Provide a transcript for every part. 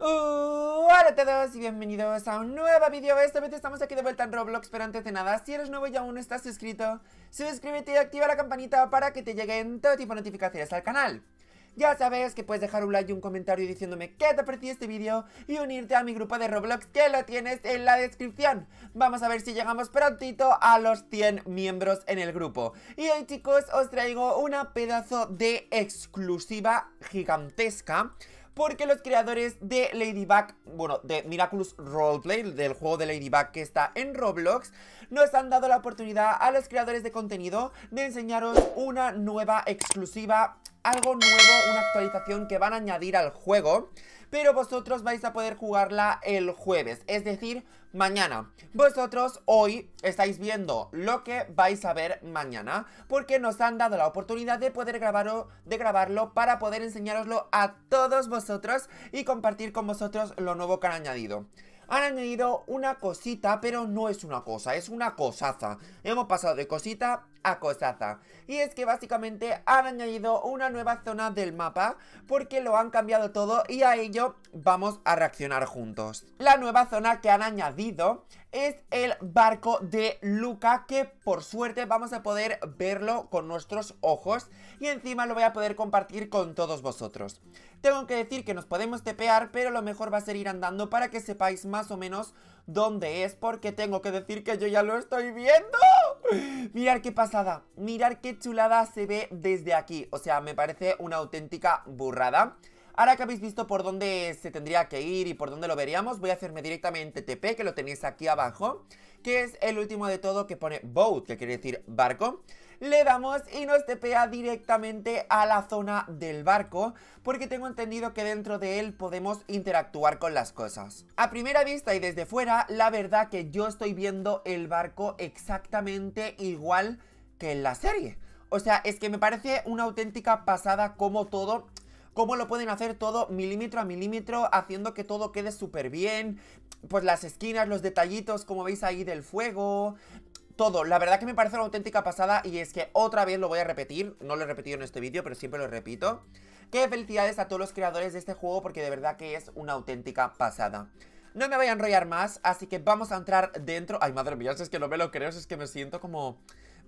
Uh, hola a todos y bienvenidos a un nuevo vídeo Esta vez estamos aquí de vuelta en Roblox Pero antes de nada, si eres nuevo y aún no estás suscrito Suscríbete y activa la campanita para que te lleguen todo tipo de notificaciones al canal ya sabes que puedes dejar un like y un comentario diciéndome qué te pareció este vídeo y unirte a mi grupo de Roblox que lo tienes en la descripción. Vamos a ver si llegamos prontito a los 100 miembros en el grupo. Y hoy chicos os traigo una pedazo de exclusiva gigantesca porque los creadores de Ladybug, bueno, de Miraculous Roleplay, del juego de Ladybug que está en Roblox, nos han dado la oportunidad a los creadores de contenido de enseñaros una nueva exclusiva, algo nuevo, una actualización que van a añadir al juego pero vosotros vais a poder jugarla el jueves, es decir, mañana. Vosotros hoy estáis viendo lo que vais a ver mañana, porque nos han dado la oportunidad de poder grabarlo, de grabarlo para poder enseñároslo a todos vosotros y compartir con vosotros lo nuevo que han añadido han añadido una cosita, pero no es una cosa, es una cosaza. Hemos pasado de cosita cosaza Y es que básicamente han añadido una nueva zona del mapa porque lo han cambiado todo y a ello vamos a reaccionar juntos. La nueva zona que han añadido es el barco de Luca que por suerte vamos a poder verlo con nuestros ojos y encima lo voy a poder compartir con todos vosotros. Tengo que decir que nos podemos tepear pero lo mejor va a ser ir andando para que sepáis más o menos dónde es porque tengo que decir que yo ya lo estoy viendo. Mirar qué pasada, mirar qué chulada se ve desde aquí. O sea, me parece una auténtica burrada. Ahora que habéis visto por dónde se tendría que ir y por dónde lo veríamos, voy a hacerme directamente TP, que lo tenéis aquí abajo, que es el último de todo que pone boat, que quiere decir barco le damos y nos tepea directamente a la zona del barco, porque tengo entendido que dentro de él podemos interactuar con las cosas. A primera vista y desde fuera, la verdad que yo estoy viendo el barco exactamente igual que en la serie. O sea, es que me parece una auténtica pasada como todo cómo lo pueden hacer todo milímetro a milímetro, haciendo que todo quede súper bien. Pues las esquinas, los detallitos, como veis ahí del fuego, todo. La verdad que me parece una auténtica pasada y es que otra vez lo voy a repetir. No lo he repetido en este vídeo, pero siempre lo repito. qué felicidades a todos los creadores de este juego porque de verdad que es una auténtica pasada. No me voy a enrollar más, así que vamos a entrar dentro... Ay, madre mía, si es que no me lo creo, es que me siento como...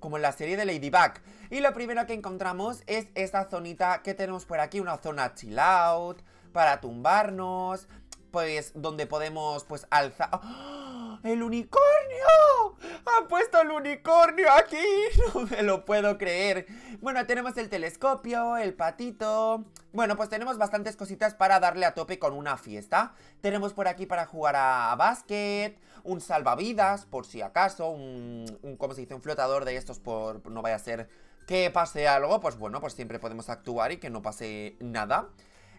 Como en la serie de Ladybug Y lo primero que encontramos es esta zonita que tenemos por aquí Una zona chill out Para tumbarnos Pues donde podemos pues alzar... ¡Ah! ¡El unicornio! ¡Ha puesto el unicornio aquí! No me lo puedo creer. Bueno, tenemos el telescopio, el patito... Bueno, pues tenemos bastantes cositas para darle a tope con una fiesta. Tenemos por aquí para jugar a, básquet, un salvavidas, por si acaso, un, un... ¿Cómo se dice? Un flotador de estos por... No vaya a ser que pase algo, pues bueno, pues siempre podemos actuar y que no pase nada.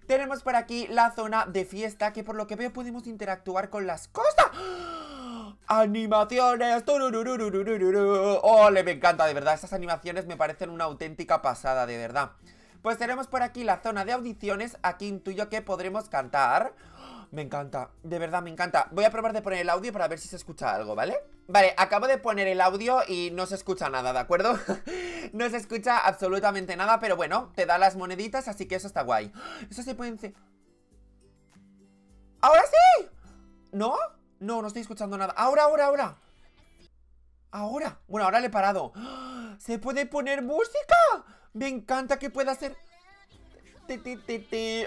Tenemos por aquí la zona de fiesta que por lo que veo podemos interactuar con las cosas animaciones. le Me encanta, de verdad. Estas animaciones me parecen una auténtica pasada, de verdad. Pues tenemos por aquí la zona de audiciones. Aquí intuyo que podremos cantar. Me encanta, de verdad me encanta Voy a probar de poner el audio para ver si se escucha algo, ¿vale? Vale, acabo de poner el audio y no se escucha nada, ¿de acuerdo? no se escucha absolutamente nada, pero bueno, te da las moneditas, así que eso está guay Eso se puede... ¡Ahora sí! ¿No? No, no estoy escuchando nada. Ahora, ahora, ahora. Ahora. Bueno, ahora le he parado. ¡Ah! ¿Se puede poner música? Me encanta que pueda hacer...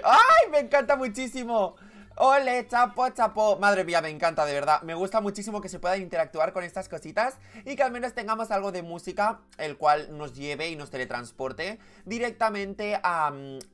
¡Ay! Me encanta muchísimo. ¡Ole, chapo, chapo! Madre mía, me encanta, de verdad. Me gusta muchísimo que se pueda interactuar con estas cositas y que al menos tengamos algo de música, el cual nos lleve y nos teletransporte directamente a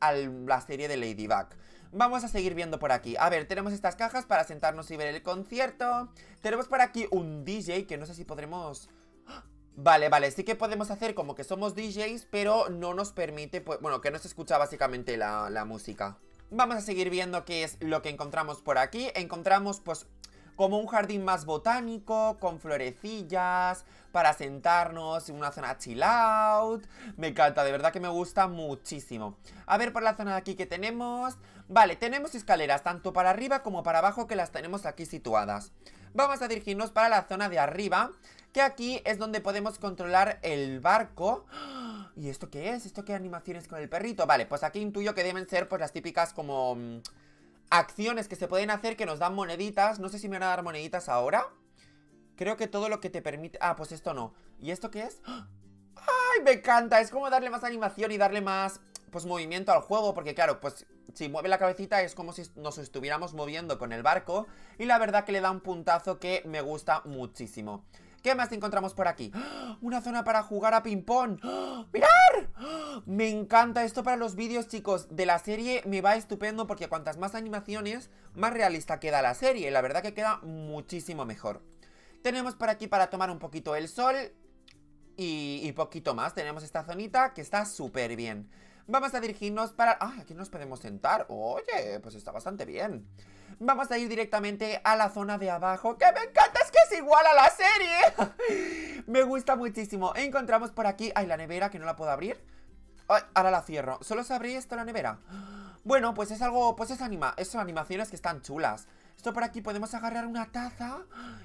la serie de Ladybug vamos a seguir viendo por aquí A ver, tenemos estas cajas para sentarnos y ver el concierto Tenemos por aquí un DJ que no sé si podremos... Vale, vale, sí que podemos hacer como que somos DJs Pero no nos permite, pues, bueno, que no se escucha básicamente la música Vamos a seguir viendo qué es lo que encontramos por aquí Encontramos, pues, como un jardín más botánico, con florecillas, para sentarnos en una zona chill out. Me encanta, de verdad que me gusta muchísimo. A ver por la zona de aquí que tenemos. Vale, tenemos escaleras tanto para arriba como para abajo que las tenemos aquí situadas. Vamos a dirigirnos para la zona de arriba, que aquí es donde podemos controlar el barco. ¿Y esto qué es? ¿Esto qué animaciones con el perrito? Vale, pues aquí intuyo que deben ser pues las típicas como mm, acciones que se pueden hacer que nos dan moneditas. No sé si me van a dar moneditas ahora. Creo que todo lo que te permite... Ah, pues esto no. ¿Y esto qué es? ¡Ah! ¡Ay, me encanta! Es como darle más animación y darle más, pues, movimiento al juego. Porque, claro, pues, si mueve la cabecita es como si nos estuviéramos moviendo con el barco. Y la verdad que le da un puntazo que me gusta muchísimo. ¿Qué más encontramos por aquí? ¡Ah! ¡Una zona para jugar a ping-pong! ¡Ah! ¡Mirar! Me encanta esto para los vídeos, chicos. De la serie me va estupendo porque cuantas más animaciones, más realista queda la serie. La verdad que queda muchísimo mejor. Tenemos por aquí para tomar un poquito el sol y, poquito más. Tenemos esta zonita que está súper bien. Vamos a dirigirnos para... ¡Ah! Aquí nos podemos sentar. Oye, pues está bastante bien. Vamos a ir directamente a la zona de abajo. ¡Que me encanta! ¡Es que es igual a la serie! me gusta muchísimo. Encontramos por aquí... hay la nevera! Que no la puedo abrir ahora la cierro. Solo se abre esto la nevera. Bueno, pues es algo... Pues es anima... son animaciones que están chulas. Esto por aquí podemos agarrar una taza.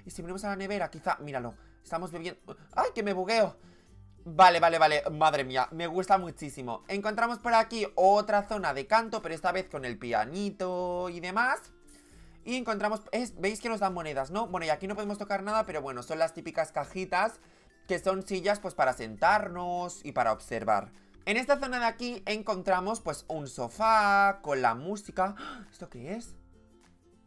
Y si venimos a la nevera, quizá... Míralo. Estamos bebiendo... ¡Ay, que me bugueo! Vale, vale, vale, madre mía, me gusta muchísimo Encontramos por aquí otra zona de canto, pero esta vez con el pianito y demás Y encontramos, veis que nos dan monedas, ¿no? Bueno, y aquí no podemos tocar nada, pero bueno, son las típicas cajitas Que son sillas pues para sentarnos y para observar en esta zona de aquí encontramos pues un sofá con la música. ¿Esto qué es?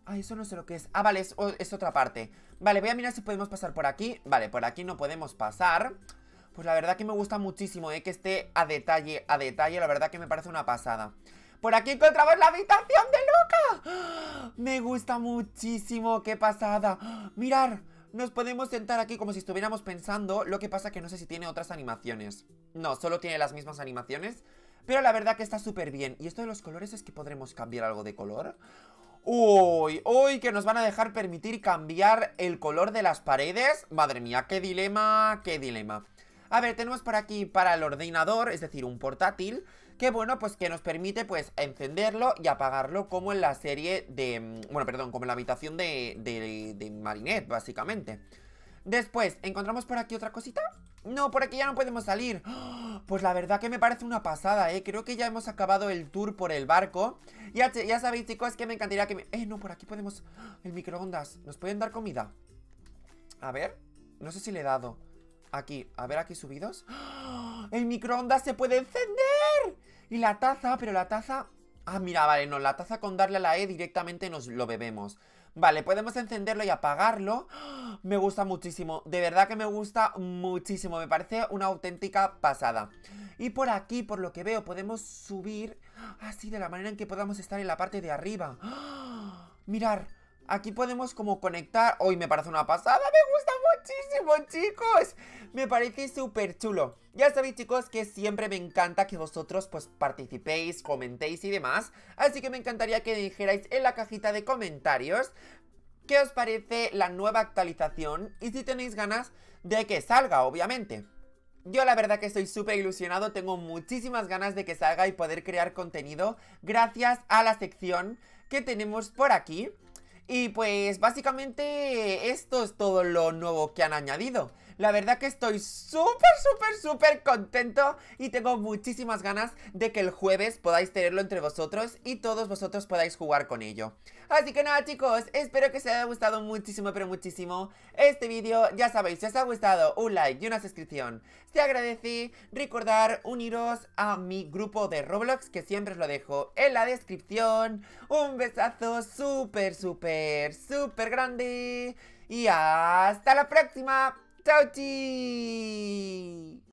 Ah, eso no sé lo que es. Ah, vale, es, otra parte. Vale, voy a mirar si podemos pasar por aquí. Vale, por aquí no podemos pasar. Pues la verdad que me gusta muchísimo, eh, que esté a detalle, a detalle. La verdad que me parece una pasada. Por aquí encontramos la habitación de Luca. Me gusta muchísimo, qué pasada. Mirar. Nos podemos sentar aquí como si estuviéramos pensando, lo que pasa que no sé si tiene otras animaciones. No, solo tiene las mismas animaciones, pero la verdad que está súper bien. Y esto de los colores es que podremos cambiar algo de color. Uy, uy, que nos van a dejar permitir cambiar el color de las paredes. Madre mía, qué dilema, qué dilema. A ver, tenemos por aquí para el ordenador, es decir, un portátil que bueno, pues que nos permite pues encenderlo y apagarlo como en la serie de, mm, bueno, perdón, como en la habitación de, de, Marinette, básicamente. Después, ¿encontramos por aquí otra cosita? No, por aquí ya no podemos salir ¡Oh! Pues la verdad que me parece una pasada, eh Creo que ya hemos acabado el tour por el barco Ya, ya sabéis, chicos, que me encantaría que me... Eh, no, por aquí podemos... ¡Oh! El microondas ¿Nos pueden dar comida? A ver, no sé si le he dado Aquí, a ver aquí subidos ¡Oh! ¡El microondas se puede encender! Y la taza, pero la taza... Ah, mira, vale, no, la taza con darle a la E directamente nos lo bebemos. Vale, podemos encenderlo y apagarlo. Me gusta muchísimo, de verdad que me gusta muchísimo, me parece una auténtica pasada. Y por aquí, por lo que veo, podemos subir así de la manera en que podamos estar en la parte de arriba. Mirad. Mirar, Aquí podemos como conectar. Hoy me parece una pasada! ¡Me gusta muchísimo, chicos! Me parece súper chulo. Ya sabéis, chicos, que siempre me encanta que vosotros pues participéis, comentéis y demás. Así que me encantaría que dijerais en la cajita de comentarios qué os parece la nueva actualización y si tenéis ganas de que salga, obviamente. Yo la verdad que estoy súper ilusionado, tengo muchísimas ganas de que salga y poder crear contenido gracias a la sección que tenemos por aquí y pues básicamente esto es todo lo nuevo que han añadido. La verdad que estoy súper, súper, súper contento y tengo muchísimas ganas de que el jueves podáis tenerlo entre vosotros y todos vosotros podáis jugar con ello. Así que nada chicos, espero que os haya gustado muchísimo, pero muchísimo este vídeo. Ya sabéis, si os ha gustado, un like y una suscripción. Te agradecí recordar uniros a mi grupo de Roblox, que siempre os lo dejo en la descripción. Un besazo súper, súper, súper grande. Y hasta la próxima. Doughty!